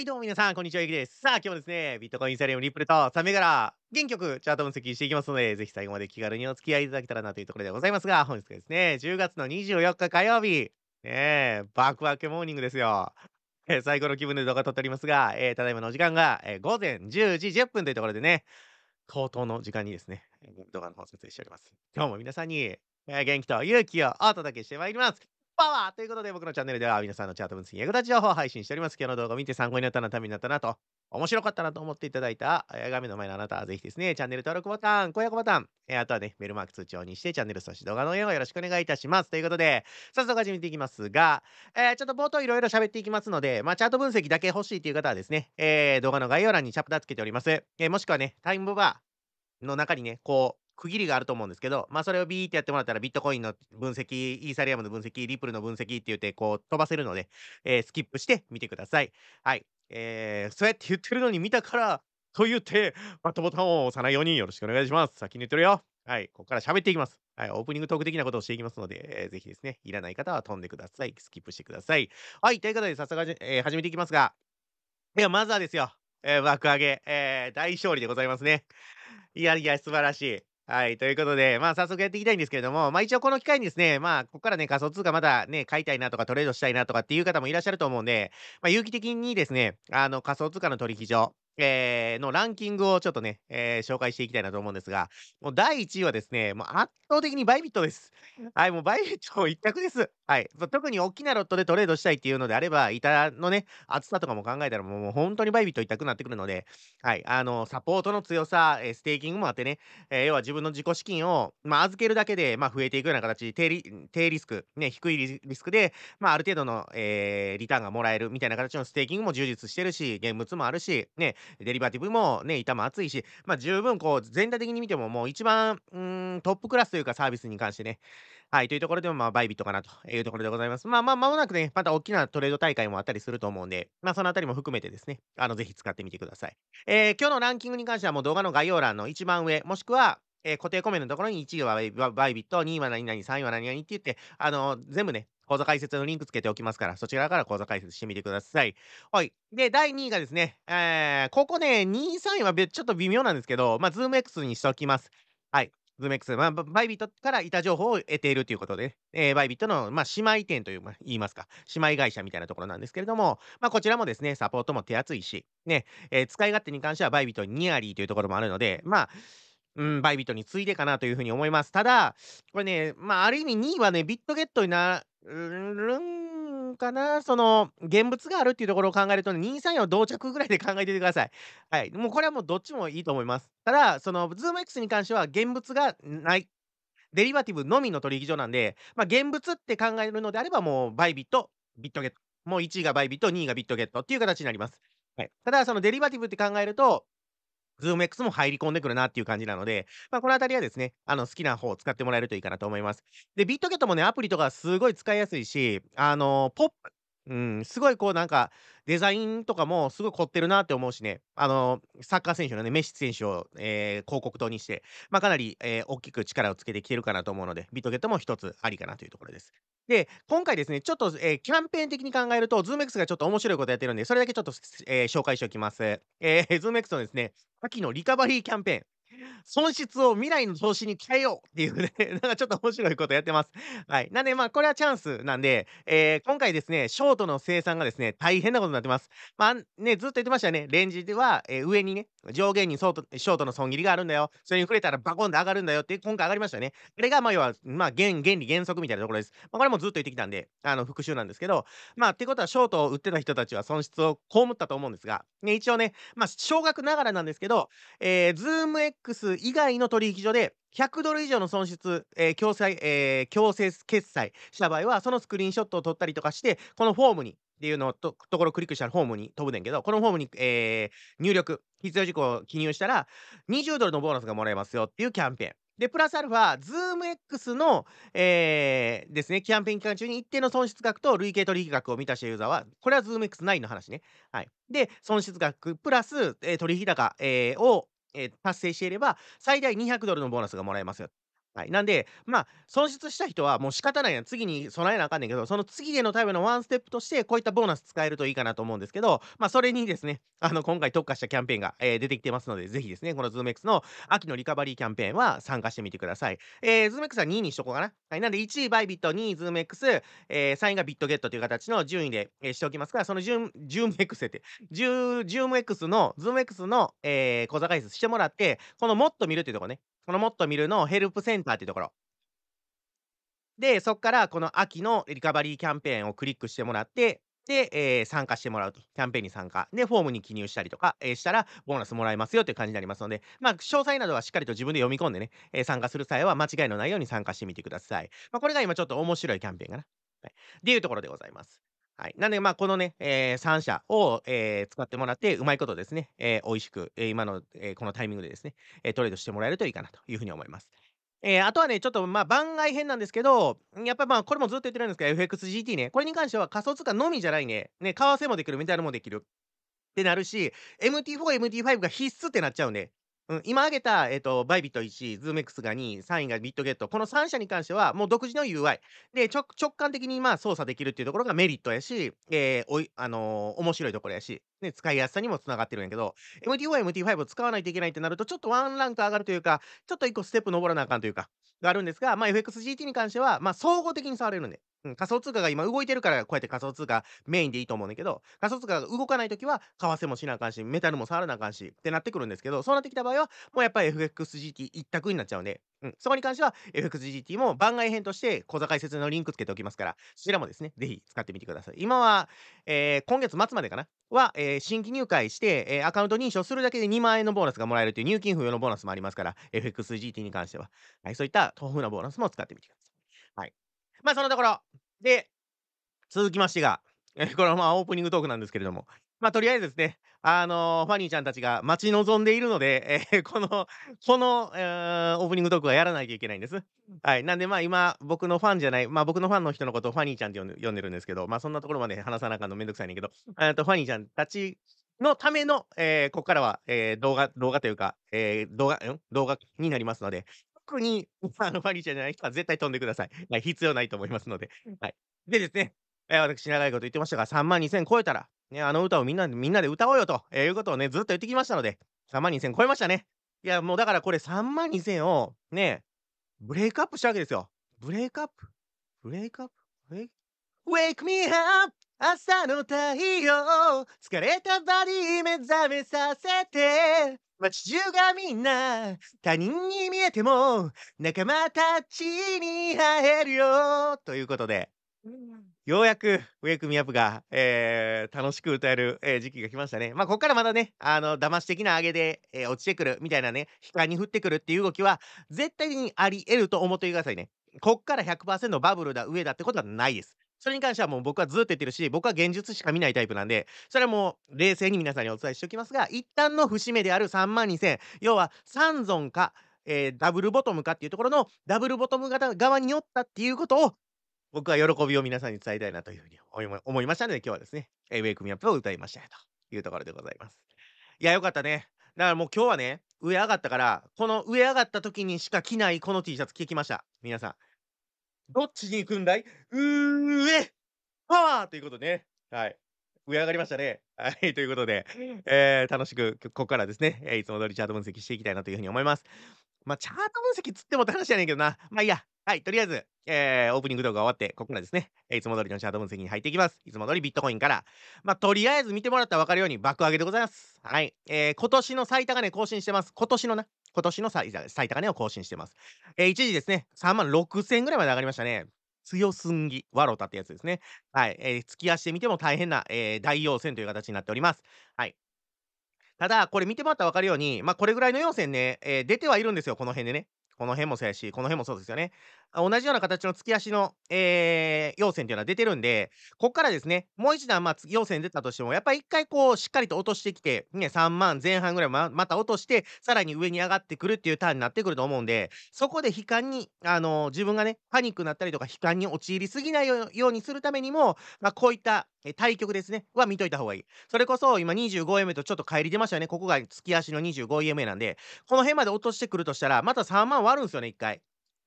はい、どうも皆さん、こんにちは、ゆきです。さあ、今日もですね、ビットコイン、イサリアム、リップルと、サメガラ、原曲、チャート分析していきますので、ぜひ最後まで気軽にお付き合いいただけたらなというところでございますが、本日はですね、10月の24日火曜日、ねえ、バクバクモーニングですよ。え最後の気分で動画撮っておりますが、えー、ただいまのお時間が、えー、午前10時10分というところでね、口頭の時間にですね、動画の方をしております。今日も皆さんに、えー、元気と勇気をお届けしてまいります。パワーということで、僕のチャンネルでは皆さんのチャート分析、役立ち情報を配信しております。今日の動画を見て参考になったな、ためになったなと、面白かったなと思っていただいた、画面の前のあなたはぜひですね、チャンネル登録ボタン、高評価ボタン、えー、あとはね、ベルマーク通知をにして、チャンネルそして動画の応をよろしくお願いいたします。ということで、早速始めていきますが、えー、ちょっと冒頭いろいろ喋っていきますので、まあ、チャート分析だけ欲しいという方はですね、えー、動画の概要欄にチャプターつけております。えもしくはね、タイムバーの中にね、こう、区切りがあると思うんですけど、まあ、それをビーってやってもらったら、ビットコインの分析、イーサリアムの分析、リプルの分析って言って、こう飛ばせるので、えー、スキップしてみてください。はい。えー、そうやって言ってるのに見たから、と言って、バットボタンを押さないようによろしくお願いします。先に言ってるよ。はい。ここから喋っていきます。はい。オープニングトーク的なことをしていきますので、えー、ぜひですね、いらない方は飛んでください。スキップしてください。はい。ということで、早速、えー、始めていきますが、では、まずはですよ、えー、爆上げ、えー、大勝利でございますね。いやいや、素晴らしい。はい。ということで、まあ、早速やっていきたいんですけれども、まあ、一応この機会にですね、まあ、ここからね、仮想通貨まだね、買いたいなとかトレードしたいなとかっていう方もいらっしゃると思うんで、まあ、有機的にですね、あの、仮想通貨の取引所、えー、のランキングをちょっとね、えー、紹介していきたいなと思うんですが、もう第1位はですね、もう圧倒的にバイビットです。はい、もうバイビット一択です。はい、特に大きなロットでトレードしたいっていうのであれば、板のね、厚さとかも考えたらもう、本当にバイビット一択になってくるので、はい、あの、サポートの強さ、えステーキングもあってね、えー、要は自分の自己資金を、まあ、預けるだけで、まあ、増えていくような形、低リ低リスク、ね、低いリスクで、まあ、ある程度の、えー、リターンがもらえるみたいな形のステーキングも充実してるし、現物もあるし、ね、デリバティブもね、板も厚いし、まあ、十分こう、全体的に見てももう一番、うん、トップクラスというかサービスに関してね、はい、というところでも、まあ、バイビットかなというところでございます。まあまあ、まもなくね、また大きなトレード大会もあったりすると思うんで、まあ、そのあたりも含めてですね、あの、ぜひ使ってみてください。えー、今日のランキングに関してはもう動画の概要欄の一番上、もしくは、えー、固定コメントのところに1位はバイビット、2位は何々、3位は何々って言って、あのー、全部ね、講座解説のリンクつけておきますから、そちらから講座解説してみてください。はい。で、第2位がですね、えー、ここね、2位、3位はちょっと微妙なんですけど、まあ、ズーム X にしておきます。はい。ズーム X、まあ、バイビットからいた情報を得ているということで、えー、バイビットの、まあ、姉妹店という、まあ、言いますか、姉妹会社みたいなところなんですけれども、まあ、こちらもですね、サポートも手厚いし、ね、えー、使い勝手に関してはバイビットニアリーというところもあるので、まあ、うん、バイビットに次いでかなというふうに思います。ただ、これね、まあ、ある意味2位はね、ビットゲットになるんかな、その、現物があるっていうところを考えると、ね、2、3位は同着ぐらいで考えててください。はい。もうこれはもうどっちもいいと思います。ただ、その、ズーム X に関しては現物がない。デリバティブのみの取引所なんで、まあ、現物って考えるのであれば、もうバイビット、ビットゲット。もう1位がバイビット、2位がビットゲットっていう形になります。はい、ただ、そのデリバティブって考えると、ZoomX も入り込んでくるなっていう感じなので、まあ、このあたりはですね、あの好きな方を使ってもらえるといいかなと思います。で、ビットゲットもね、アプリとかすごい使いやすいし、あの、ポップうん、すごいこうなんかデザインとかもすごい凝ってるなって思うしね、あのサッカー選手のね、メッシ選手を、えー、広告塔にして、まあ、かなり、えー、大きく力をつけてきてるかなと思うので、ビットゲットも一つありかなというところです。で、今回ですね、ちょっと、えー、キャンペーン的に考えると、ズーム X がちょっと面白いことやってるんで、それだけちょっと、えー、紹介しておきます。えー、ズーム X のですね、秋のリカバリーキャンペーン。損失を未来の投資に変えようっていうね、なんかちょっと面白いことやってます。はい。なんで、まあ、これはチャンスなんで、えー、今回ですね、ショートの生産がですね、大変なことになってます。まあ、ね、ずっと言ってましたよね、レンジでは、えー、上にね、上限にショートの損切りがあるんだよ。それに触れたらバコンで上がるんだよって、今回上がりましたね。これが、まあ、要は、まあ原、原理原則みたいなところです。まあ、これもずっと言ってきたんで、あの、復習なんですけど、まあ、ってことは、ショートを売ってた人たちは損失を被ったと思うんですが、ね、一応ね、まあ、少額ながらなんですけど、えー、ズーム X f x 以外の取引所で100ドル以上の損失、えー強制えー強制決済した場合は、そのスクリーンショットを撮ったりとかして、このフォームにっていうのをとところをクリックしたらフォームに飛ぶねんけど、このフォームに、えー、入力、必要事項を記入したら、20ドルのボーナスがもらえますよっていうキャンペーン。で、プラスアルファ、ZoomX の、えー、ですね、キャンペーン期間中に一定の損失額と累計取引額を満たしたユーザーは、これは ZoomX9 の話ね。はい。で、損失額プラス、えー、取引高、えー、をえ達成していれば、最大200ドルのボーナスがもらえますよ。はい。なんで、まあ、損失した人はもう仕方ないや次に備えなあかんねんけど、その次でのタイムのワンステップとして、こういったボーナス使えるといいかなと思うんですけど、まあ、それにですね、あの、今回特化したキャンペーンが、えー、出てきてますので、ぜひですね、このズーム X の秋のリカバリーキャンペーンは参加してみてください。えー、ズーム X は2位にしとこうかな。はい。なんで、1位バイビット、2位ズーム X、えー、3位がビットゲットという形の順位で、えー、しておきますから、その順、ズーム X って、ューム X の、ズーム X の、えー、小坂解説してもらって、このもっと見るっていうところね、そのもっと見るのヘルプセンターっていうところ。で、そこからこの秋のリカバリーキャンペーンをクリックしてもらって、で、えー、参加してもらうと。キャンペーンに参加。で、フォームに記入したりとか、えー、したら、ボーナスもらえますよという感じになりますので、まあ、詳細などはしっかりと自分で読み込んでね、えー、参加する際は間違いのないように参加してみてください。まあ、これが今ちょっと面白いキャンペーンかな。はい、っていうところでございます。はい。なので、まあ、このね、えー、3社を、えー使ってもらって、うまいことですね、えー、美味しく、えー今の、えーこのタイミングでですね、えートレードしてもらえるといいかなというふうに思います。えーあとはね、ちょっとまあ番外編なんですけど、やっぱまあこれもずっと言ってるんですけど、FXGT ね、これに関しては仮想通貨のみじゃないね、ね、為替もできる、メタルもできるってなるし、MT4、MT5 が必須ってなっちゃうんで、うん、今挙げた、えっと、バイビット1、ズーム X が2、3位がビットゲット、この3社に関しては、もう独自の UI。で、直感的にまあ操作できるっていうところがメリットやし、えー、おいあのー、面白いところやし、ね、使いやすさにもつながってるんやけど、MT4 MT5 を使わないといけないってなると、ちょっとワンランク上がるというか、ちょっと1個ステップ登らなあかんというか、があるんですが、まあ、FXGT に関しては、まあ、総合的に触れるんで。うん、仮想通貨が今動いてるからこうやって仮想通貨メインでいいと思うんだけど仮想通貨が動かない時は為替もしなあかんしメタルも触らなあかんしってなってくるんですけどそうなってきた場合はもうやっぱり FXGT 一択になっちゃうんで、うん、そこに関しては FXGT も番外編として小座解説のリンクつけておきますからそちらもですねぜひ使ってみてください今は、えー、今月末までかなは、えー、新規入会して、えー、アカウント認証するだけで2万円のボーナスがもらえるという入金不要のボーナスもありますから FXGT に関しては、はい、そういった豆腐なボーナスも使ってみてください。はいまあ、そのところ。で、続きましてが、えこれはまあオープニングトークなんですけれども、まあ、とりあえずですね、あのー、ファニーちゃんたちが待ち望んでいるので、えー、この、この、えー、オープニングトークはやらないといけないんです。はい。なんで、まあ今、僕のファンじゃない、まあ僕のファンの人のことをファニーちゃんって呼んでるんですけど、まあそんなところまで話さなあかんのめんどくさいねんけど、とファニーちゃんたちのための、えー、ここからは、えー、動画、動画というか、えー、動画、ん動画になりますので、特に、あの、マリーちゃんじゃない人は絶対飛んでください。はい、必要ないと思いますので。はい。でですね、えー、私、長いこと言ってましたが、3万2000超えたら、ね、あの歌をみんなみんなで歌おうよと、えー、いうことをね、ずっと言ってきましたので、3万2000超えましたね。いや、もうだからこれ3万2000を、ね、ブレイクアップしたわけですよ。ブレイクアップブレイクアップウェイクミーハー m 朝の太陽疲れたバディ目覚めさせて街中がみんな他人に見えても仲間たちに会えるよということで、ようやくウェイクミアップが、えー、楽しく歌える、えー、時期が来ましたね。まあ、ここからまだね、あの、騙し的な上げで、えー、落ちてくるみたいなね、悲観に降ってくるっていう動きは絶対にあり得ると思ってくださいね。こっから100%バブルだ、上だってことはないです。それに関してはもう僕はずっと言ってるし、僕は現実しか見ないタイプなんで、それはもう冷静に皆さんにお伝えしておきますが、一旦の節目である3万2000、要は3尊か、えー、ダブルボトムかっていうところのダブルボトム型側に寄ったっていうことを、僕は喜びを皆さんに伝えたいなというふうに思いましたので、今日はですね、えー、ウェイクミアップを歌いましたというところでございます。いや、よかったね。だからもう今日はね、上上がったから、この上上がった時にしか着ないこの T シャツ着てきました。皆さん。どっちに行くんだいうえパワーということね。はい。上上がりましたね。はい。ということで、えー、楽しく、ここからですね、えいつも通りチャート分析していきたいなというふうに思います。まあ、チャート分析つっても楽しいやねんけどな。まあいいや。はい。とりあえず、えー、オープニング動画終わって、ここからですね、えいつも通りのチャート分析に入っていきます。いつも通りビットコインから。まあ、とりあえず見てもらったら分かるように、爆上げでございます。はい。えー、今年の最高値更新してます。今年のな。今年の最高値を更新してます。えー、一時ですね、3万6000円ぐらいまで上がりましたね。強すんぎ、わろたってやつですね。はい。えー、き足で見ても大変な、えー、大陽線という形になっております。はい。ただ、これ見てもらったら分かるように、まあ、これぐらいの陽線ね、えー、出てはいるんですよ、この辺でね。この辺もそうやし、この辺もそうですよね。同じような形の突き足の、えー、要線というのは出てるんで、ここからですね、もう一段、まあ、要線出たとしても、やっぱり一回こう、しっかりと落としてきて、ね、3万前半ぐらいままた落として、さらに上に上がってくるっていうターンになってくると思うんで、そこで悲観に、あのー、自分がね、パニックになったりとか、悲観に陥りすぎないようにするためにも、まあ、こういった対局ですね、は見といた方がいい。それこそ、今 25EM とちょっと帰り出ましたよね。ここが月足の 25EM なんで、この辺まで落としてくるとしたら、また3万割るんですよね、一回。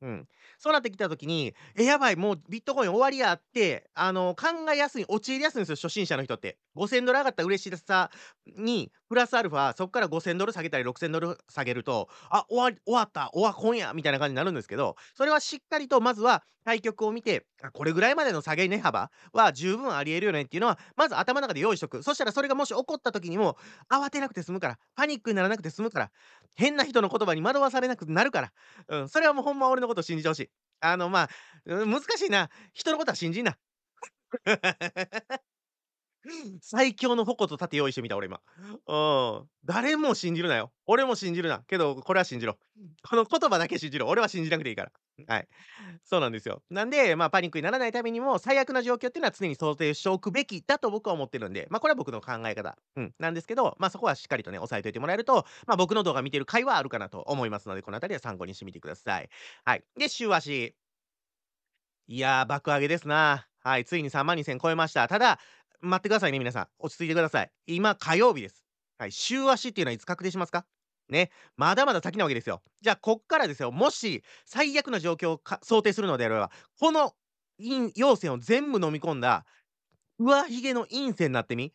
うん、そうなってきた時にえやばいもうビットコイン終わりやってあの考えやすい陥りやすいんですよ初心者の人って。5000ドル上がった嬉しさに、プラスアルファ、そこから5000ドル下げたり6000ドル下げると、あ、終わ終わった、終わ、今夜みたいな感じになるんですけど、それはしっかりと、まずは対局を見て、これぐらいまでの下げ値幅は十分あり得るよねっていうのは、まず頭の中で用意しとく。そしたらそれがもし起こった時にも、慌てなくて済むから、パニックにならなくて済むから、変な人の言葉に惑わされなくなるから、うん、それはもうほんま俺のこと信じてほしい。あの、まあ、難しいな。人のことは信じんな。最強の矛と盾用意してみた、俺今。うん。誰も信じるなよ。俺も信じるな。けど、これは信じろ。この言葉だけ信じろ。俺は信じなくていいから。はい。そうなんですよ。なんで、まあ、パニックにならないためにも、最悪な状況っていうのは常に想定しておくべきだと僕は思ってるんで、まあ、これは僕の考え方、うん、なんですけど、まあ、そこはしっかりとね、押さえておいてもらえると、まあ、僕の動画見てる回はあるかなと思いますので、このあたりは参考にしてみてください。はい。で、週足。いやー、爆上げですな。はい、ついに3万2000超えました。ただ、待ってくださいね、皆さん。落ち着いてください。今、火曜日です。はい、週足っていうのはいつ確定しますかね、まだまだ先なわけですよ。じゃあ、こっからですよ。もし、最悪な状況を想定するのであれば、この陰陽線を全部飲み込んだ、上髭の陰線になってみ。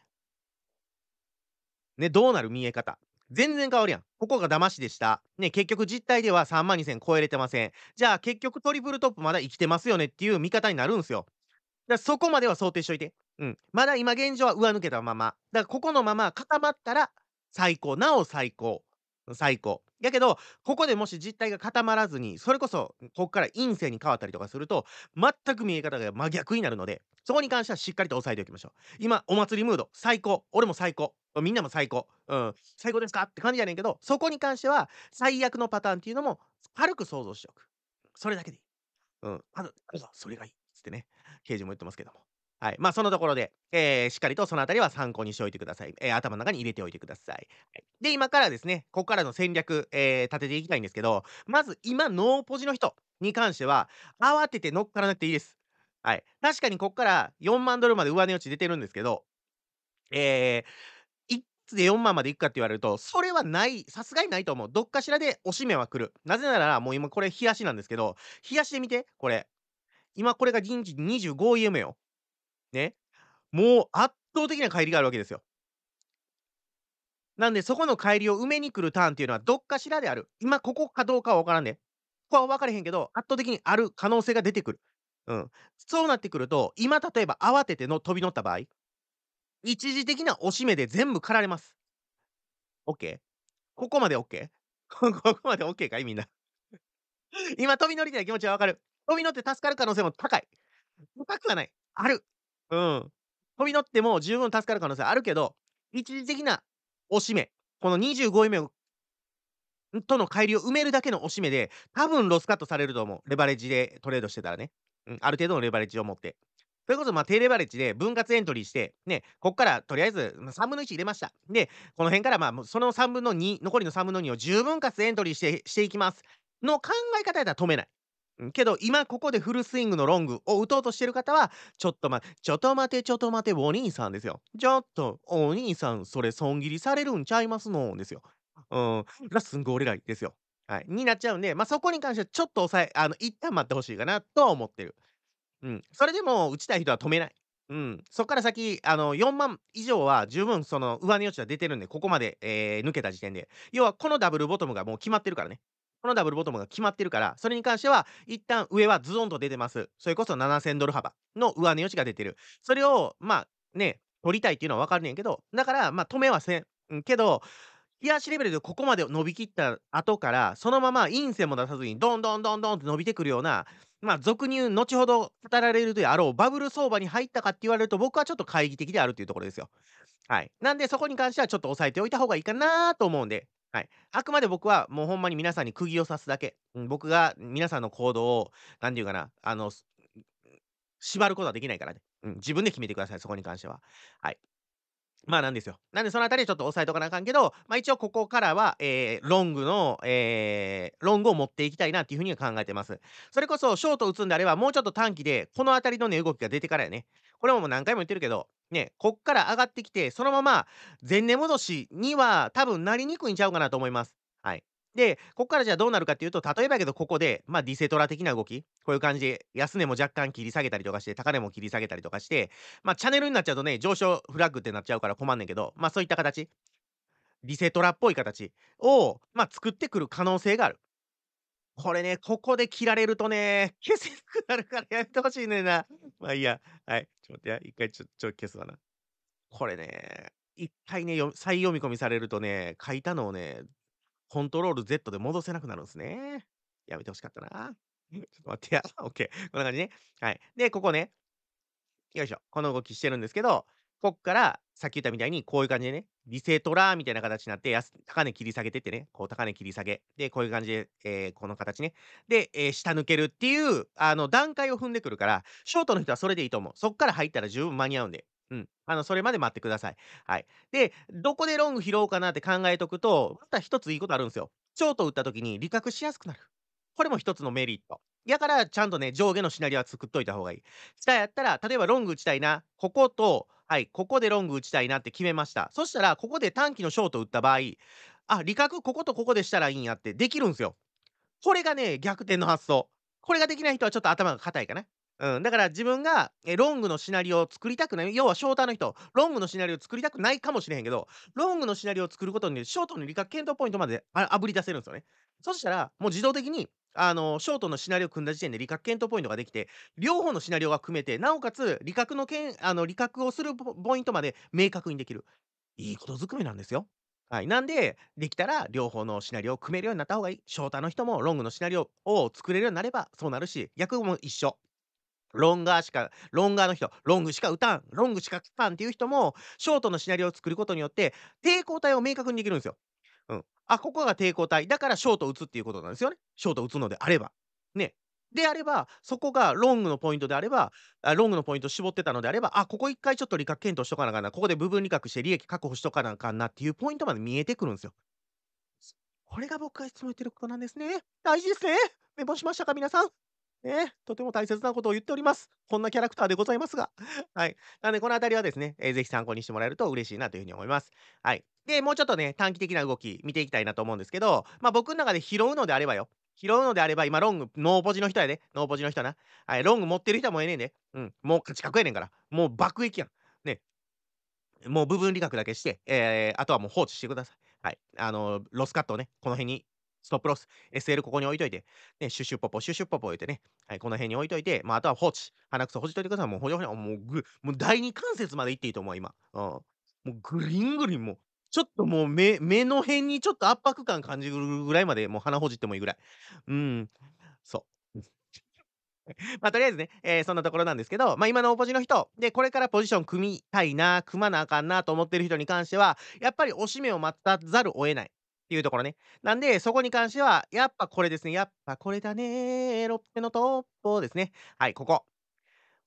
ね、どうなる見え方。全然変わるやん。ここが騙しでした。ね、結局実態では3万2000超えれてません。じゃあ結局トリプルトップまだ生きてますよねっていう見方になるんすよ。だそこまでは想定しといて。うん。まだ今現状は上抜けたまま。だからここのまま固まったら最高、なお最高、最高。やけど、ここでもし実態が固まらずに、それこそ、ここから陰性に変わったりとかすると、全く見え方が真逆になるので、そこに関してはしっかりと押さえておきましょう。今、お祭りムード、最高、俺も最高、みんなも最高、うん、最高ですかって感じやねんけど、そこに関しては、最悪のパターンっていうのも、軽く想像しておく。それだけでいい。うん、あと、それがいい。っつってね、刑事も言ってますけども。はい。まあ、そのところで、えー、しっかりとそのあたりは参考にしておいてください。えー、頭の中に入れておいてください。はい、で、今からですね、ここからの戦略、えー、立てていきたいんですけど、まず今、ノーポジの人に関しては、慌てて乗っからなくていいです。はい。確かにここから4万ドルまで上値落ち出てるんですけど、えー、いつで4万までいくかって言われると、それはない、さすがにないと思う。どっかしらでおしめは来る。なぜなら、もう今これ、冷やしなんですけど、冷やしで見て、これ。今これが銀時2 5エムよ。ね、もう圧倒的な乖離があるわけですよ。なんで、そこの帰りを埋めに来るターンっていうのは、どっかしらである。今、ここかどうかは分からんね。ここは分からへんけど、圧倒的にある可能性が出てくる。うん。そうなってくると、今、例えば慌てての飛び乗った場合、一時的な押し目で全部狩られます。OK? ここまで OK? ここまで OK かいみんな 今、飛び乗りたい気持ちは分かる。飛び乗って助かる可能性も高い。高くはない。ある。うん。飛び乗っても十分助かる可能性あるけど、一時的な押し目、この25位目との乖離を埋めるだけの押し目で、多分ロスカットされると思う。レバレッジでトレードしてたらね。うん、ある程度のレバレッジを持って。それこそ、まあ、低レバレッジで分割エントリーして、ね、こっからとりあえず3分の1入れました。で、この辺から、まあ、その3分の2、残りの3分の2を十分割エントリーしてしていきます。の考え方やったら止めない。けど今ここでフルスイングのロングを打とうとしてる方は、ちょっとま、ちょっと待てちょっと待てお兄さんですよ。ちょっとお兄さんそれ損切りされるんちゃいますのんですよ。うん。ラスンんごい俺らですよ。はい。になっちゃうんで、まあ、そこに関してはちょっと抑え、あの、一旦待ってほしいかなと思ってる。うん。それでも打ちたい人は止めない。うん、そこから先、あの4万以上は十分その上値余地は出てるんで、ここまで、えー、抜けた時点で、要はこのダブルボトムがもう決まってるからね。このダブルボトムが決まってるから、それに関しては、一旦上はズドンと出てます。それこそ7000ドル幅の上値余地が出てる。それを、まあね、取りたいっていうのは分かるねんけど、だから、まあ止めはせん。けど、冷やしレベルでここまで伸びきった後から、そのまま陰線も出さずに、どんどんどんどんって伸びてくるような、まあ、俗に言う、後ほど語られるであろう、バブル相場に入ったかって言われると、僕はちょっと懐疑的であるというところですよ。はい。なんで、そこに関してはちょっと押さえておいた方がいいかなと思うんで、はい。あくまで僕はもうほんまに皆さんに釘を刺すだけ。うん、僕が皆さんの行動を、なんていうかな、あの、縛ることはできないからね。うん、自分で決めてください、そこに関しては。はい。まあなんですよ。なんでそのあたりちょっと押さえとかなあかんけど、まあ一応ここからは、えー、ロングの、えー、ロングを持っていきたいなっていうふうに考えてます。それこそショート打つんであれば、もうちょっと短期で、このあたりのね、動きが出てからやね。これももう何回も言ってるけど、ね、こっから上がってきて、そのまま前年戻しには多分なりにくいんちゃうかなと思います。はい。で、ここからじゃあどうなるかっていうと、例えばやけど、ここで、まあ、ディセトラ的な動き、こういう感じで、安値も若干切り下げたりとかして、高値も切り下げたりとかして、まあ、チャンネルになっちゃうとね、上昇フラッグってなっちゃうから困んねんけど、まあ、そういった形、リセトラっぽい形を、まあ、作ってくる可能性がある。これね、ここで切られるとね、消せなくなるからやめてほしいねんな。まあいいや。はい。ちょっと待ってや。一回ちょ、ちょ、消すわな。これね、一回ね、再読み込みされるとね、書いたのをね、コントロール Z で戻せなくなるんすね。やめて欲しかったな。ちょっと待ってや。オッケー。こんな感じね。はい。で、ここね。よいしょ。この動きしてるんですけど、こっから、さっき言ったみたいに、こういう感じでね、リセトラーみたいな形になって、安高値切り下げてってね、こう高値切り下げ。で、こういう感じで、えー、この形ね。で、えー下抜けるっていう、あの、段階を踏んでくるから、ショートの人はそれでいいと思う。そっから入ったら十分間に合うんで。うん。あの、それまで待ってください。はい。で、どこでロング拾おうかなって考えとくと、また一ついいことあるんすよ。ショート打った時に利確しやすくなる。これも一つのメリット。やから、ちゃんとね、上下のシナリオは作っといた方がいい。下やったら、例えばロング打ちたいな、ここと、はい、ここでロング打ちたいなって決めました。そしたら、ここで短期のショート打った場合、あ、利確こことここでしたらいいんやってできるんすよ。これがね、逆転の発想。これができない人はちょっと頭が硬いかな。うん、だから自分がえロングのシナリオを作りたくない、要はショーターの人、ロングのシナリオを作りたくないかもしれへんけど、ロングのシナリオを作ることによって、ショートの理科検討ポイントまであぶり出せるんですよね。そしたら、もう自動的に、あの、ショートのシナリオを組んだ時点で理学検討ポイントができて、両方のシナリオが組めて、なおかつ、理覚のあの、理覚をするポイントまで明確にできる。いいことづくめなんですよ。はい。なんで、できたら両方のシナリオを組めるようになった方がいい。ショーターの人もロングのシナリオを作れるようになればそうなるし、逆も一緒。ロンガーしか、ロンガーの人、ロングしか打たん、ロングしか打たんっていう人も、ショートのシナリオを作ることによって、抵抗体を明確にできるんですよ。うん。あ、ここが抵抗体。だからショート打つっていうことなんですよね。ショート打つのであれば。ね。であれば、そこがロングのポイントであれば、あロングのポイント絞ってたのであれば、あ、ここ一回ちょっと理学検討しとかなあかんな、ここで部分利確して利益確保しとかなあかんなっていうポイントまで見えてくるんですよ。これが僕がいつも言ってることなんですね。大事ですね。メモしましたか、皆さん。ね、とても大切なことを言っております。こんなキャラクターでございますが。はい。なので、このあたりはですね、えー、ぜひ参考にしてもらえると嬉しいなというふうに思います。はい。で、もうちょっとね、短期的な動き見ていきたいなと思うんですけど、まあ僕の中で拾うのであればよ。拾うのであれば、今、ロング、ノーポジの人やで。ノーポジの人な。はい、ロング持ってる人はもうええねんで。うん。もう価値格やねんから。もう爆撃やん。ね。もう部分理学だけして、えー、あとはもう放置してください。はい。あのロスカットをね、この辺にストップロス、SL ここに置いといて、ね、シュシュポポ、シュシュポポ置いてね、はい、この辺に置いといて、まあ、あとは放置、鼻くそほじといてください。もうほじほじ、もうぐ、もう第二関節までいっていいと思う、今。うん。もうグリングリン、もう、ちょっともう目、目の辺にちょっと圧迫感感じるぐらいまで、もう鼻ほじってもいいぐらい。うん。そう。まあ、とりあえずね、えー、そんなところなんですけど、まあ、今のおポジの人、で、これからポジション組みたいな、組まなあかんなと思ってる人に関しては、やっぱりおしめを待たざるを得ない。っていうところね。なんで、そこに関しては、やっぱこれですね。やっぱこれだね。ロッテのトップをですね。はい、ここ。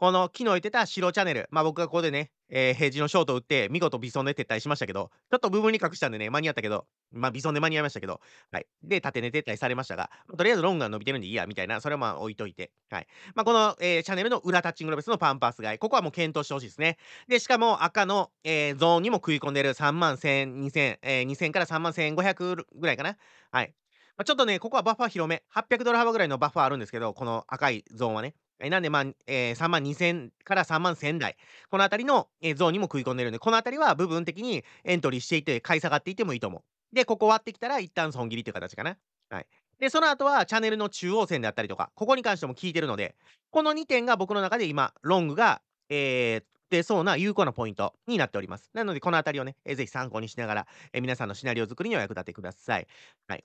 この昨日言ってた白チャンネル、まあ僕がここでね、えー、平時のショート打って、見事ビソンで撤退しましたけど、ちょっと部分に隠したんでね、間に合ったけど、まあビソンで間に合いましたけど、はい。で、縦根撤退されましたが、とりあえずロングが伸びてるんでいいや、みたいな、それはまあ置いといて、はい。まあこの、えー、チャンネルの裏タッチングロベスのパンパース外、ここはもう検討してほしいですね。で、しかも赤の、えー、ゾーンにも食い込んでる3万1000、2000、えー、2000から3万1500ぐらいかな。はい。まあ、ちょっとね、ここはバッファー広め。800ドル幅ぐらいのバッファーあるんですけど、この赤いゾーンはね。えなんで、まあ、えー、3万2000から3万1000台、この辺りの、えー、ゾーンにも食い込んでるんで、この辺りは部分的にエントリーしていて、買い下がっていてもいいと思う。で、ここ割ってきたら、一旦損切りという形かな。はい。で、その後はチャンネルの中央線であったりとか、ここに関しても効いてるので、この2点が僕の中で今、ロングが、えー、出そうな有効なポイントになっております。なので、この辺りをね、えー、ぜひ参考にしながら、えー、皆さんのシナリオ作りにお役立てください。はい。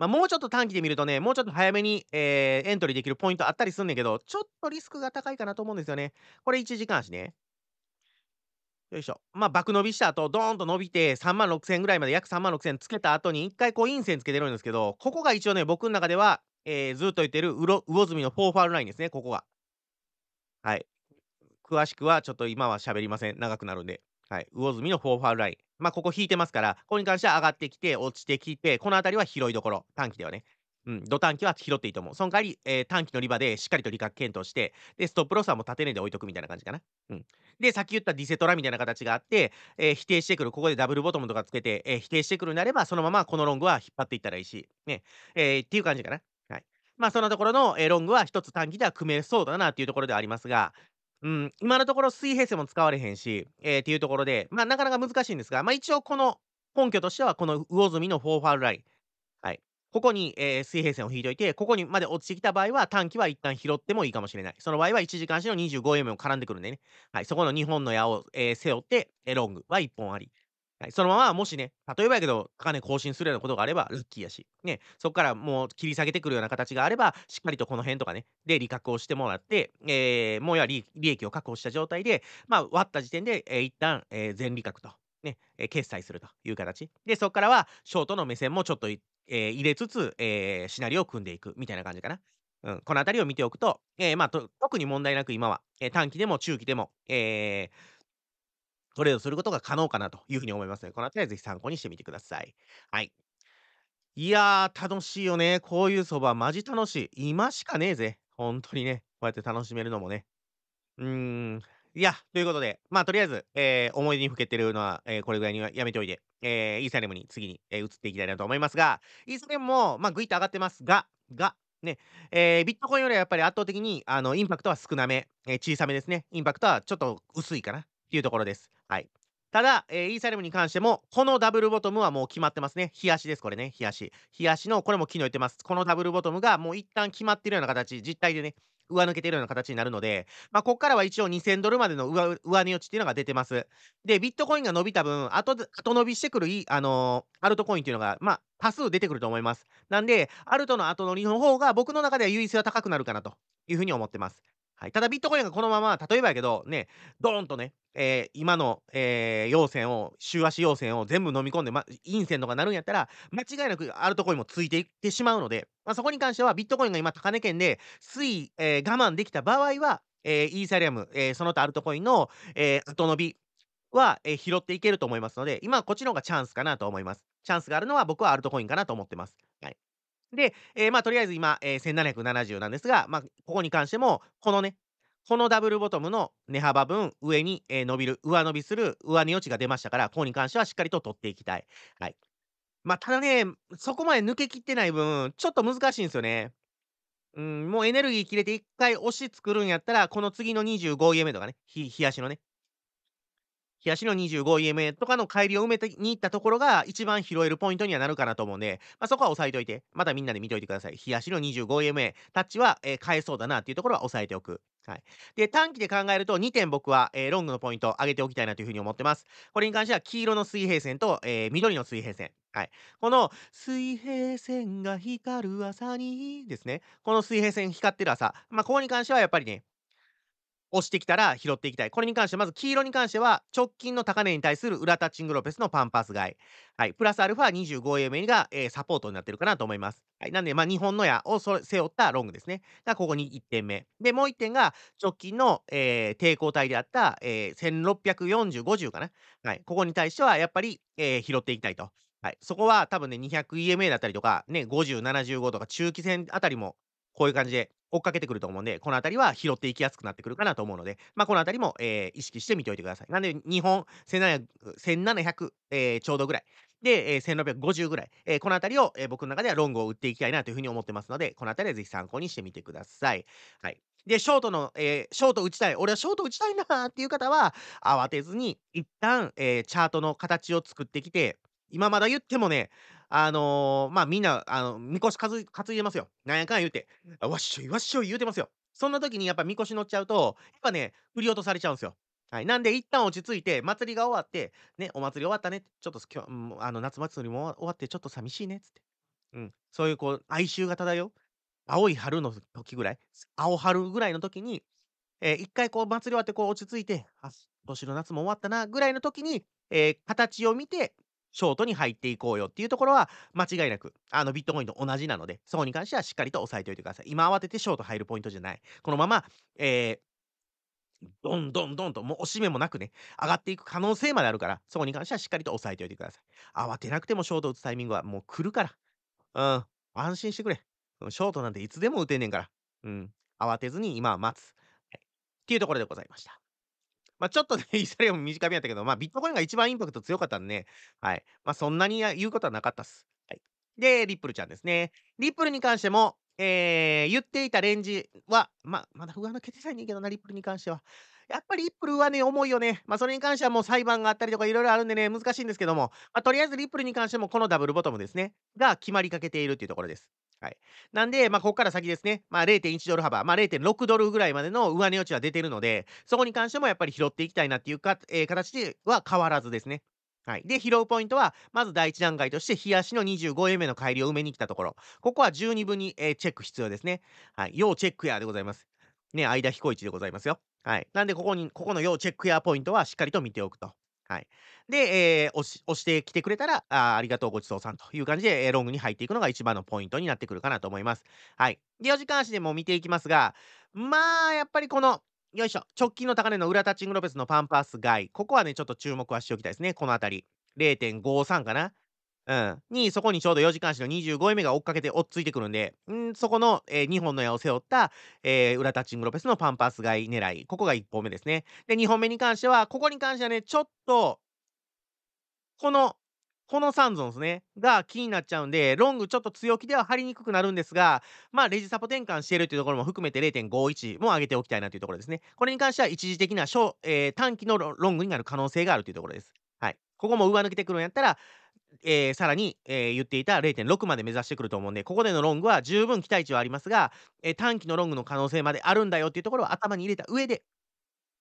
まあ、もうちょっと短期で見るとね、もうちょっと早めに、えー、エントリーできるポイントあったりすんねんけど、ちょっとリスクが高いかなと思うんですよね。これ1時間足ね。よいしょ。まあ、爆伸びした後、ドーンと伸びて、3万6千ぐらいまで、約3万6千つけた後に、一回こう、陰線つけてるんですけど、ここが一応ね、僕の中では、えー、ずっと言ってる魚住のフォーファールラインですね、ここが。はい。詳しくは、ちょっと今は喋りません。長くなるんで。はい、魚住のフォーファーライン。まあ、ここ引いてますから、ここに関しては上がってきて、落ちてきて、この辺りは広いところ、短期ではね。うん、土短期は拾っていいと思う。その代わり、えー、短期のリバーでしっかりと利確検討して、で、ストップロスはもう縦値で置いとくみたいな感じかな。うん。で、さっき言ったディセトラみたいな形があって、えー、否定してくる、ここでダブルボトムとかつけて、えー、否定してくるんであれば、そのままこのロングは引っ張っていったらいいし、ね。えっていう感じかな。はい。まあ、そのところの、えロングは一つ短期では組めそうだなっていうところではありますが、うん、今のところ水平線も使われへんし、えー、っていうところで、まあ、なかなか難しいんですが、まあ、一応この根拠としては、この魚住のフォーファールライン。はい。ここに、えー、水平線を引いといて、ここにまで落ちてきた場合は短期は一旦拾ってもいいかもしれない。その場合は1時間足の 25M も絡んでくるんでね。はい。そこの2本の矢を、えー、背負って、えロングは1本あり。はい、そのままもしね、例えばやけど、高値更新するようなことがあれば、ラッキーやし、ね、そこからもう切り下げてくるような形があれば、しっかりとこの辺とかね、で、利確をしてもらって、えー、もうや利益を確保した状態で、まあ、割った時点で、えー、一旦、えー、全利確と、ね、えー、決済するという形。で、そこからは、ショートの目線もちょっと、えー、入れつつ、えー、シナリオを組んでいくみたいな感じかな。うん、この辺りを見ておくと、えーまあ、特に問題なく今は、えー、短期でも中期でも、えー、トレードすることが可能かなというふうに思いますので、このあたりはぜひ参考にしてみてください。はい。いやー、楽しいよね。こういうそば、マジ楽しい。今しかねえぜ。本当にね。こうやって楽しめるのもね。うーん。いや、ということで、まあ、とりあえず、えー、思い出にふけてるのは、えー、これぐらいにはやめておいて、えー、イーサレムに次に、えー、移っていきたいなと思いますが、イーサレムも、まあ、ぐいっと上がってますが、が、ね、えー、ビットコインよりはやっぱり圧倒的にあのインパクトは少なめ、えー、小さめですね。インパクトはちょっと薄いかな。いうところです。はい。ただ、えー、イーサリアムに関しても、このダブルボトムはもう決まってますね。冷やしです、これね。冷やし。冷やしの、これも昨日言ってます。このダブルボトムがもう一旦決まってるような形、実態でね、上抜けてるような形になるので、まあ、ここからは一応2000ドルまでの上上値落ちっていうのが出てます。で、ビットコインが伸びた分、後後伸びしてくるい、あのー、アルトコインっていうのが、まあ、多数出てくると思います。なんで、アルトの後乗りの方が、僕の中では優位性は高くなるかなというふうに思ってます。はい、ただビットコインがこのまま、例えばやけど、ね、ドーンとね、えー、今の、えー、陽線を、週足陽線を全部飲み込んで、ま、陰線とかなるんやったら、間違いなくアルトコインもついていってしまうので、まあ、そこに関してはビットコインが今高値圏で推移、えー、我慢できた場合は、えー、イーサリアム、えー、その他アルトコインの、えー、後伸びは、えー、拾っていけると思いますので、今こっちの方がチャンスかなと思います。チャンスがあるのは僕はアルトコインかなと思ってます。で、えー、まあ、とりあえず今、えー、1770なんですが、まあ、ここに関しても、このね、このダブルボトムの値幅分、上に、えー、伸びる、上伸びする、上値余地が出ましたから、ここに関してはしっかりと取っていきたい。はい。まあ、ただね、そこまで抜けきってない分、ちょっと難しいんですよね。うん、もうエネルギー切れて1回押し作るんやったら、この次の2 5ームとかね、日、日足のね、東の 25EMA とかの帰りを埋めてに行ったところが一番拾えるポイントにはなるかなと思うんで、まあ、そこは押さえておいて、またみんなで見ておいてください。東の 25EMA、タッチは、えー、返そうだなっていうところは押さえておく。はい、で短期で考えると2点僕は、えー、ロングのポイントを上げておきたいなというふうに思ってます。これに関しては黄色の水平線と、えー、緑の水平線。はい、この水平線が光る朝にですね、この水平線光ってる朝、まあ、ここに関してはやっぱりね、押してきたら拾っていきたい。これに関して、まず黄色に関しては、直近の高値に対する裏タッチングロペスのパンパス買い。はい。プラスアルファ 25AMA が、えー、サポートになってるかなと思います。はい。なんで、まあ、日本の矢を背負ったロングですね。が、ここに1点目。で、もう1点が、直近の、えー、抵抗体であった、えー、1640、50かな。はい。ここに対しては、やっぱり、えー、拾っていきたいと。はい。そこは、多分ね、200EMA だったりとか、ね、50、75とか、中期戦あたりも、こういう感じで、追っかけてくると思うんで、このあたりは拾っていきやすくなってくるかなと思うので、まあ、このあたりも、えー、意識してみておいてください。なんで、日本1700、1700えー、ちょうどぐらい。で、えー、1650ぐらい。えー、このあたりを、えー、僕の中ではロングを打っていきたいなというふうに思ってますので、このあたりはぜひ参考にしてみてください。はい。で、ショートの、えー、ショート打ちたい、俺はショート打ちたいなっていう方は、慌てずに、一旦、えー、チャートの形を作ってきて、今まだ言ってもね、あのーまあみんな、あの、みこし担いでますよ。なんやかん言うて、わっしょいわっしょい言うてますよ。そんな時にやっぱみこし乗っちゃうと、やっぱね、振り落とされちゃうんですよ。はい、なんで一旦落ち着いて祭りが終わってねお祭り終わったねちょっと今日あの夏祭りも終わってちょっと寂しいねっつって、うん、そういうこう哀愁が漂う青い春の時ぐらい青春ぐらいの時に、えー一回こう祭り終わってこう落ち着いてあ今年の夏も終わったなぐらいの時に、えー形を見てショートに入っていこうよっていうところは間違いなくあのビットコインと同じなのでそこに関してはしっかりと押さえておいてください今慌ててショート入るポイントじゃないこのまま、えーどんどんどんと、もう押し目もなくね、上がっていく可能性まであるから、そこに関してはしっかりと押さえておいてください。慌てなくてもショート打つタイミングはもう来るから。うん。安心してくれ。ショートなんていつでも打てんねんから。うん。慌てずに今は待つ。はい、っていうところでございました。ま、ちょっとね、イーサリアム短めやったけど、ま、あ、ビットコインが一番インパクト強かったんね、はい。ま、そんなに、言うことはなかったっす。はい。で、リップルちゃんですね。リップルに関しても、えー、言っていたレンジは、ままだ不安な決定さえねえけどな、リップルに関しては。やっぱりリップルはね、重いよね。まあ、それに関してはもう裁判があったりとかいろいろあるんでね、難しいんですけども、まあ、とりあえずリップルに関してもこのダブルボトムですね、が決まりかけているっていうところです。はい。なんで、まあ、ここから先ですね、まあ、0.1ドル幅、まあ、0.6ドルぐらいまでの上値余地は出てるので、そこに関してもやっぱり拾っていきたいなっていうか、えー、形では変わらずですね。はい、で拾うポイントはまず第1段階として日足の25円目の帰りを埋めに来たところここは十二分に、えー、チェック必要ですね、はい、要チェックやでございますね間彦一でございますよはい。なんで、ここに、ここの要チェックやポイントはしっかりと見ておくと。はい。で、えー、押し押してきてくれたらあ、ありがとうごちそうさんという感じで、えー、ロングに入っていくのが一番のポイントになってくるかなと思います。はい。で、4時間足でも見ていきますが、まあ、やっぱりこの、よいしょ、直近の高値の裏タッチングロペスのパンパース外、ここはね、ちょっと注目はしておきたいですね、この辺り。0.53かな。うん、に、そこにちょうど4時間足の25位目が追っかけて追っついてくるんで、んそこの、えー、2本の矢を背負った、えー、裏タッチングロペスのパンパース買い狙い、ここが1本目ですね。で、2本目に関しては、ここに関してはね、ちょっと、この、この3ゾンですね、が気になっちゃうんで、ロングちょっと強気では張りにくくなるんですが、まあ、レジサポ転換しているというところも含めて0.51も上げておきたいなというところですね。これに関しては一時的な、えー、短期のロングになる可能性があるというところです。はい。ここも上抜けてくるんやったら、えー、さらに、えー、言っていた0.6まで目指してくると思うんで、ここでのロングは十分期待値はありますが、えー、短期のロングの可能性まであるんだよっていうところを頭に入れた上で、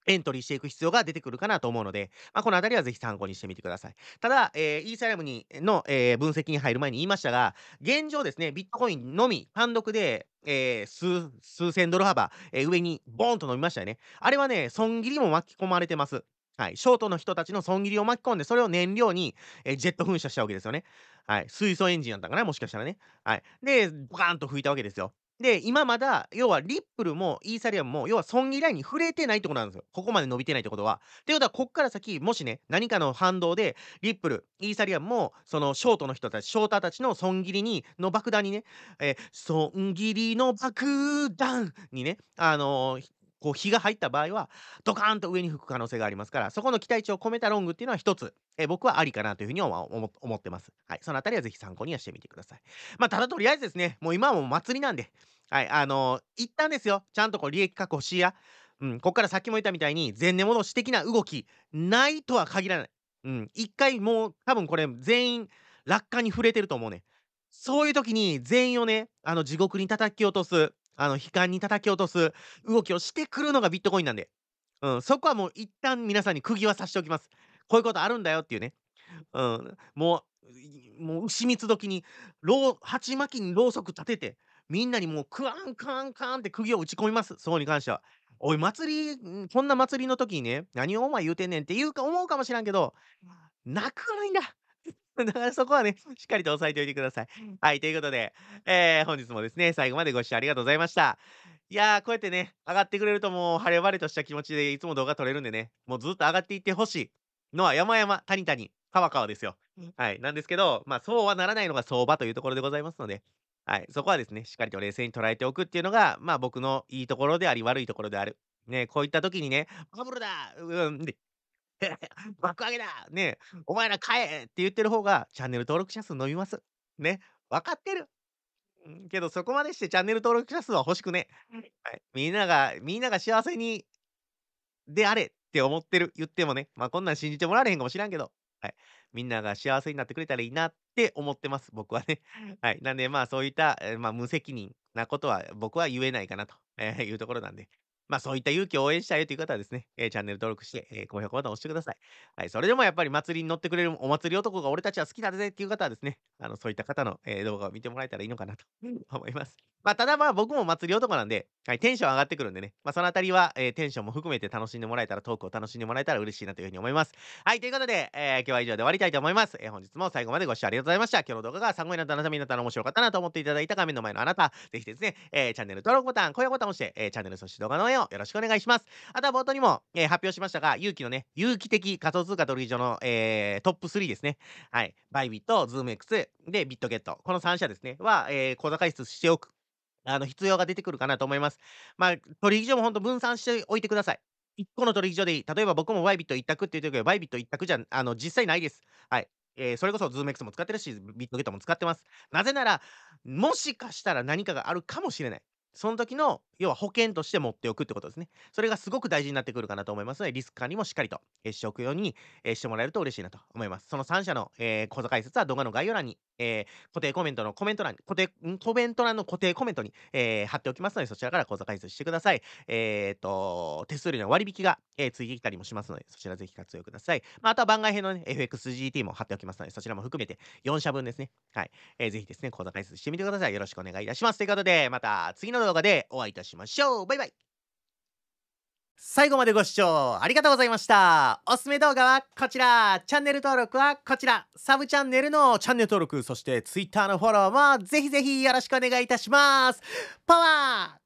エントリーしていく必要が出てくるかなと思うので、まあ、このあたりはぜひ参考にしてみてください。ただ、えー、イーサリアムにの、えー、分析に入る前に言いましたが、現状ですね、ビットコインのみ単独で、えー、数千ドル幅、えー、上にボーンと伸びましたよね。あれはね、損切りも巻き込まれてます。はい、ショートの人たちの損切りを巻き込んで、それを燃料に、えー、ジェット噴射したわけですよね。はい、水素エンジンだったかな、もしかしたらね。はい、で、バーンと吹いたわけですよ。で、今まだ、要はリップルもイーサリアムも、要は損切りラインに触れてないってことなんですよ。ここまで伸びてないってことは。ってことは、こっから先、もしね、何かの反動で、リップル、イーサリアムも、そのショートの人たち、ショーターたちの損切りに、の爆弾にね、えー、損切りの爆弾にね、あのー、こう日が入った場合はドカーンと上に吹く可能性がありますからそこの期待値を込めたロングっていうのは一つ、え僕はありかなというふうに思ってます。はい、そのあたりはぜひ参考にはしてみてください。まあ、ただとりあえずですね、もう今はもう祭りなんで、はい、あのー、一旦ですよ、ちゃんとこう利益確保しや、うん、ここからさっきも言ったみたいに前年戻し的な動きないとは限らない。うん、一回もう多分これ全員落下に触れてると思うね。そういう時に全員をね、あの地獄に叩き落とす、あの、悲観に叩き落とす動きをしてくるのがビットコインなんで。うん、そこはもう一旦皆さんに釘は刺しておきます。こういうことあるんだよっていうね。うん、もう、もう牛蜜時に、鉢巻きにろうそく立てて、みんなにもうクワンカンカンって釘を打ち込みます。そこに関しては。おい、祭り、こんな祭りの時にね、何をお前言うてんねんって言うか思うかもしらんけど、泣くないんだ。だからそこはね、しっかりと押さえておいてください。はい、ということで、えー、本日もですね、最後までご視聴ありがとうございました。いやー、こうやってね、上がってくれるともう、晴れ晴れとした気持ちでいつも動画撮れるんでね、もうずっと上がっていってほしいのは山々、谷谷、川川ですよ。はい、なんですけど、まあ、そうはならないのが相場というところでございますので、はい、そこはですね、しっかりと冷静に捉えておくっていうのが、まあ、僕のいいところであり、悪いところである。ね、こういった時にね、バブルだうん、で 爆上げだねお前ら買えって言ってる方が、チャンネル登録者数伸びます。ね。分かってる。けど、そこまでしてチャンネル登録者数は欲しくね。はい、みんなが、みんなが幸せに、であれって思ってる、言ってもね。まあ、こんなん信じてもらえへんかもしらんけど。はい。みんなが幸せになってくれたらいいなって思ってます、僕はね。はい。なんで、まあ、そういった、えまあ、無責任なことは僕は言えないかなと、えー、いうところなんで。ま、あそういった勇気を応援したいという方はですね、え、チャンネル登録して、え、高評価ボタンを押してください。はい、それでもやっぱり祭りに乗ってくれるお祭り男が俺たちは好きだぜっていう方はですね、あの、そういった方の、え、動画を見てもらえたらいいのかなと思います。まあ、ただまあ僕も祭り男なんで、はい、テンション上がってくるんでね、まあ、そのあたりは、えー、テンションも含めて楽しんでもらえたら、トークを楽しんでもらえたら嬉しいなというふうに思います。はい、ということで、えー、今日は以上で終わりたいと思います。えー、本日も最後までご視聴ありがとうございました。今日の動画が参考になったあなた、になったら面白かったなと思っていただいた画面の前のあなた、ぜひですね、えー、チャンネル登録ボタン、高評価ボタンを押して、えー、チャンネルそして動画の応援をよろしくお願いします。あとは冒頭にも、えー、発表しましたが、勇気のね、有機的仮想通貨取引所の、えー、トップ3ですね。はい、バイビット、ズーム X でビットゲット、この3社ですね、は、えー、口座開出しておく。あの、必要が出てくるかなと思います。まあ、取引所もほんと分散しておいてください。1個の取引所でいい。例えば僕もバイビット一択っていう時は、バイビット一択じゃ、あの、実際ないです。はい。えー、それこそズーム X も使ってるし、ビットゲットも使ってます。なぜなら、もしかしたら何かがあるかもしれない。その時の要は保険として持っておくってことですね。それがすごく大事になってくるかなと思いますので、リスク管理もしっかりと、えー、しておくように、えー、してもらえると嬉しいなと思います。その3社の、えー、講座解説は動画の概要欄に、えー、固定コメントのコメント欄に、固定、コメント欄の固定コメントに、えー、貼っておきますので、そちらから講座解説してください。えっ、ー、と、手数料の割引が、えー、ついてきたりもしますので、そちらぜひ活用ください。まあ、あとは番外編の、ね、FXGT も貼っておきますので、そちらも含めて4社分ですね。はい。えー、ぜひですね、講座解説してみてください。よろしくお願いいたします。ということで、また次の動画動画でお会いいたしましょうバイバイ最後までご視聴ありがとうございましたおすすめ動画はこちらチャンネル登録はこちらサブチャンネルのチャンネル登録そして Twitter のフォローもぜひぜひよろしくお願いいたしますパワー